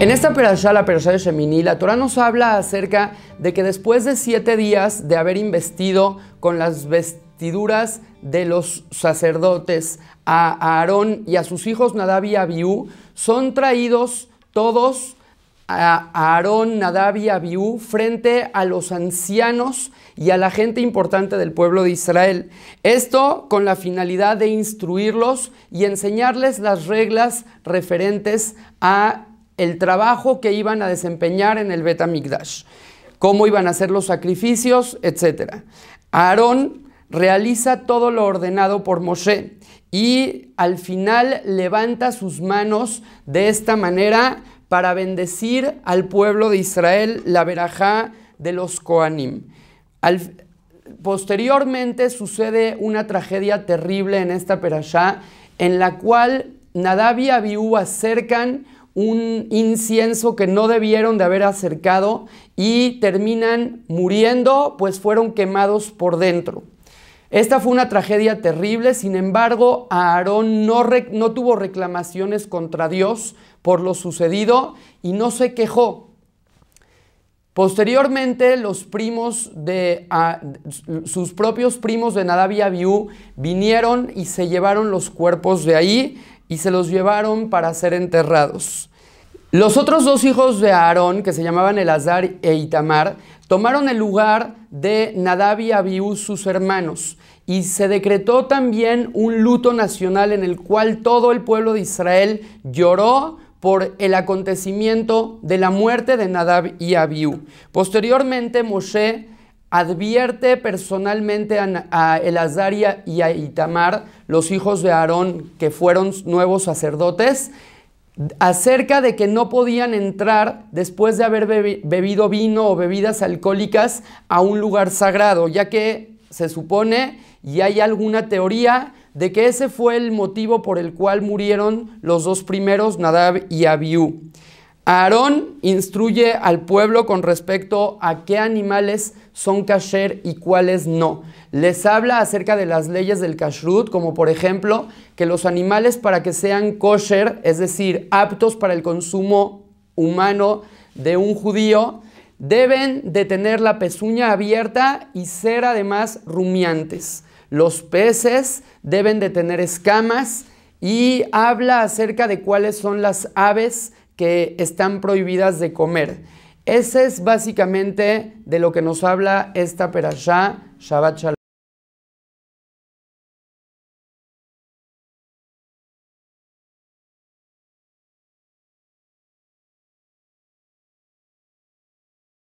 En esta perashá, la perashá de Shemini, la Torah nos habla acerca de que después de siete días de haber investido con las vestiduras de los sacerdotes a Aarón y a sus hijos Nadab y Abiú, son traídos todos a Aarón, Nadab y Abiú frente a los ancianos y a la gente importante del pueblo de Israel. Esto con la finalidad de instruirlos y enseñarles las reglas referentes a el trabajo que iban a desempeñar en el Betamigdash, cómo iban a hacer los sacrificios, etc. Aarón realiza todo lo ordenado por Moshe y al final levanta sus manos de esta manera para bendecir al pueblo de Israel la verajá de los Coanim. posteriormente sucede una tragedia terrible en esta perashá en la cual Nadab y Abiú acercan un incienso que no debieron de haber acercado y terminan muriendo, pues fueron quemados por dentro. Esta fue una tragedia terrible, sin embargo, Aarón no, no, tuvo reclamaciones contra Dios por lo sucedido y no se quejó. Posteriormente, los primos de, ah, sus propios primos de Nadab y Abiú vinieron y se llevaron los cuerpos de ahí y se los llevaron para ser enterrados. Los otros dos hijos de Aarón, que se llamaban Elazar e Itamar, tomaron el lugar de Nadab y Abiú, sus hermanos, y se decretó también un luto nacional en el cual todo el pueblo de Israel lloró por el acontecimiento de la muerte de Nadab y Abiú. Posteriormente, Moshe advierte personalmente a, Elazaria y a, y a Itamar, los hijos de Aarón, que fueron nuevos sacerdotes, acerca de que no podían entrar después de haber bebido vino o bebidas alcohólicas a un lugar sagrado, ya que se supone y hay alguna teoría de que ese fue el motivo por el cual murieron los dos primeros, Nadab y Abiú. Aarón instruye al pueblo con respecto a qué animales son kasher y cuáles no. Les habla acerca de las leyes del kashrut, como por ejemplo que los animales para que sean kosher, es decir, aptos para el consumo humano de un judío, deben de tener la pezuña abierta y ser además rumiantes. Los peces deben de tener escamas y habla acerca de cuáles son las aves que están prohibidas de comer. Ese es básicamente de lo que nos habla esta perashá Shabbat Shalom.